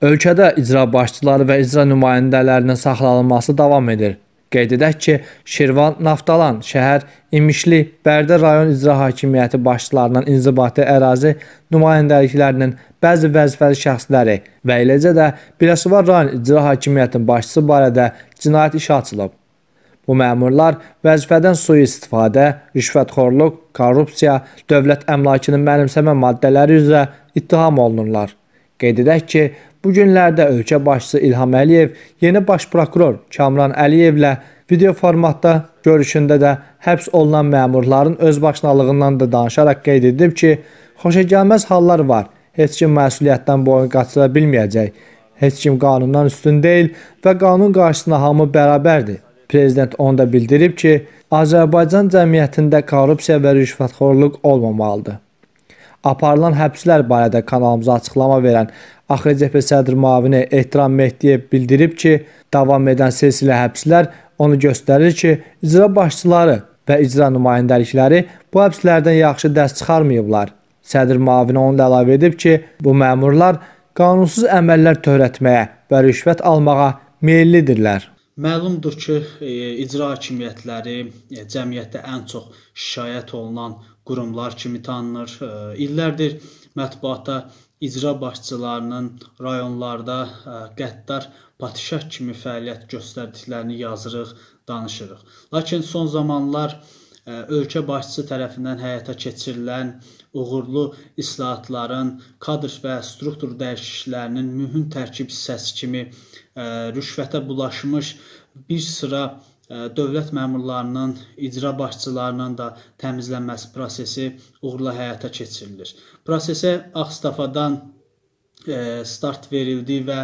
Ölkədə icra başçıları və icra nümayəndələrinin saxlanılması davam edir. Qeyd edək ki, Şirvan, Naftalan, şəhər, İmişli, Bərdə rayon icra hakimiyyəti başçılarının inzibati ərazi nümayəndəliklərinin bəzi vəzifəli şəxsləri və eləcə də Biləsuvar rayon icra hakimiyyətinin başçısı barədə cinayət işi açılıb. Bu məmurlar vəzifədən sui-istifadə, rüşvətxorluq, korrupsiya, dövlət əmlakının mənimsəmə maddələri üzrə ittiham olunurlar. Qeyd edək ki, Bu günlərdə ölkə başçısı İlham Əliyev yeni baş prokuror Kamran Əliyevlə video formatda görüşündə də həbs olunan məmurların özbaşınalığından da danışaraq qeyd edib ki, xoşagəlməz hallar var. Heç kim məsuliyyətdən boyun qaçıra bilməyəcək. Heç kim qanundan üstün deyil və qanun qarşısında hamı bərabərdir. Prezident onu da bildirib ki, Azərbaycan cəmiyyətində korrupsiya və rüşvətxorluq olmamalıdır aparılan həbslər barədə kanalımıza açıqlama verən AXCP sədr müavini Ehtiram Mehdiyev bildirib ki, davam edən silsilə həbslər onu göstərir ki, icra başçıları və icra nümayəndəlikləri bu həbslərdən yaxşı dəst çıxarmayıblar. Sədr müavini onu da əlavə edib ki, bu məmurlar qanunsuz əməllər törətməyə və rüşvət almağa meyllidirlər. Məlumdur ki, e, icra hakimiyyətləri e, cəmiyyətdə ən çox şikayət olunan qurumlar kimi tanınır. E, illərdir mətbuata icra başçılarının rayonlarda qəddar patişah kimi fəaliyyət göstərdiklərini yazırıq, danışırıq. Lakin son zamanlar ölkə başçısı tərəfindən həyata keçirilən uğurlu islahatların, kadr və struktur dəyişikliklərinin mühüm tərkib hissəsi kimi rüşvətə bulaşmış bir sıra dövlət məmurlarının, icra başçılarının da təmizlənməsi prosesi uğurla həyata keçirilir. Prosesə Ağstafadan E, start verildi və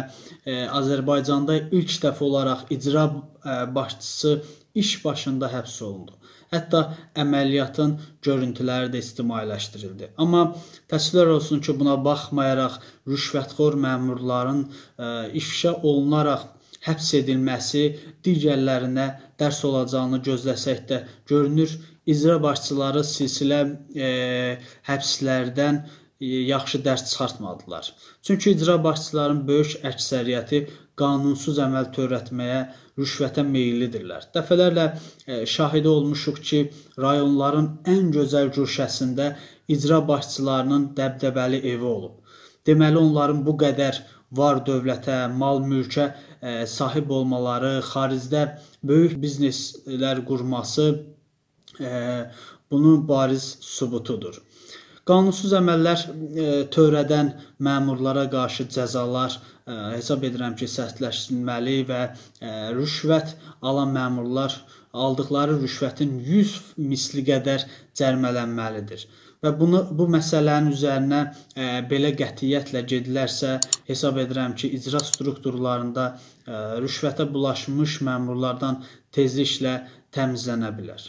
e, Azərbaycanda ilk dəfə olaraq icra e, başçısı iş başında həbs olundu. Hətta əməliyyatın görüntüləri də ictimailəşdirildi. Amma təəssüflər olsun ki, buna baxmayaraq rüşvətxor məmurların ifşa olunaraq həbs edilməsi digərlərinə dərs olacağını gözləsək də görünür, icra başçıları silsilə e, həbslərdən e, E, yaxşı dərs çıxartmadılar. Çünki icra başçılarının böyük əksəriyyəti qanunsuz əməl törətməyə, rüşvətə meyllidirlər. Dəfələrlə e, şahidi olmuşuq ki, rayonların ən gözəl güşəsində icra başçılarının dəbdəbəli evi olub. Deməli onların bu qədər var dövlətə, mal mülkə e, sahib olmaları, xaricdə böyük bizneslər qurması bunun bariz sübutudur. Qanunsuz əməllər e, törədən məmurlara qarşı cəzalar e, hesab edirəm ki, sərtləşməli və e, rüşvət alan məmurlar aldıqları rüşvətin 100 misli qədər cərimələnməlidir. Və bunu bu məsələnin üzərinə e, belə qətiyyətlə gedilərsə, hesab edirəm ki, icra strukturlarında e, rüşvətə bulaşmış məmurlardan tezliklə təmizlənə bilər.